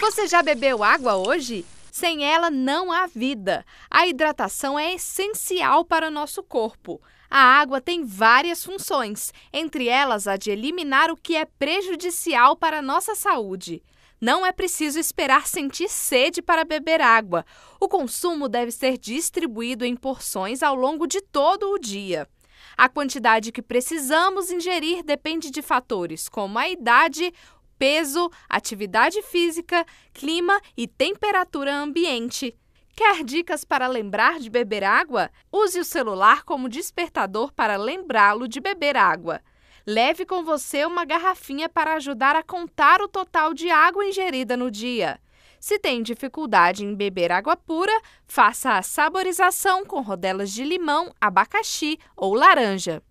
Você já bebeu água hoje? Sem ela não há vida. A hidratação é essencial para o nosso corpo. A água tem várias funções, entre elas a de eliminar o que é prejudicial para a nossa saúde. Não é preciso esperar sentir sede para beber água. O consumo deve ser distribuído em porções ao longo de todo o dia. A quantidade que precisamos ingerir depende de fatores como a idade, peso, atividade física, clima e temperatura ambiente. Quer dicas para lembrar de beber água? Use o celular como despertador para lembrá-lo de beber água. Leve com você uma garrafinha para ajudar a contar o total de água ingerida no dia. Se tem dificuldade em beber água pura, faça a saborização com rodelas de limão, abacaxi ou laranja.